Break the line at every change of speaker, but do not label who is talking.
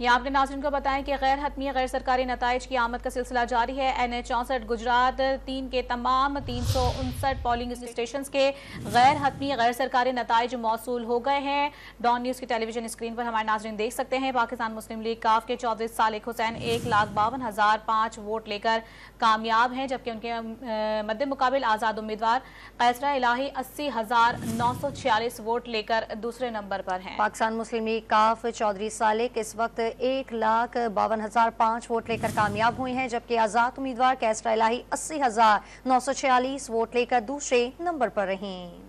यहाँ आपने नाजरन को बताया कि गैर हतमी गैर सरकारी नतज की आमद का सिलसिला जारी है एन एच चौंसठ गुजरात तीन के तमाम तीन सौ उनसठ पोलिंग स्टेशन के गैर हतमी गैर सरकारी नतज मौसू हो गए हैं डॉन न्यूज़ की टेलीविजन स्क्रीन पर हमारे नाजरन देख सकते हैं पाकिस्तान मुस्लिम लीग काफ के चौधरी सालिक हुसैन एक लाख बावन हज़ार पाँच वोट लेकर कामयाब हैं जबकि उनके मद्द मुकाबल आज़ाद उम्मीदवार कैसरा इलाही अस्सी हज़ार नौ सौ
छियालीस वोट लेकर दूसरे नंबर पर हैं पाकिस्तान मुस्लिम लीग काफ चौधरी सालिक इस वक्त एक लाख बावन हजार पांच वोट लेकर कामयाब हुए हैं जबकि आज़ाद उम्मीदवार कैसरा इलाही अस्सी हजार नौ सौ छियालीस वोट लेकर दूसरे नंबर पर रहे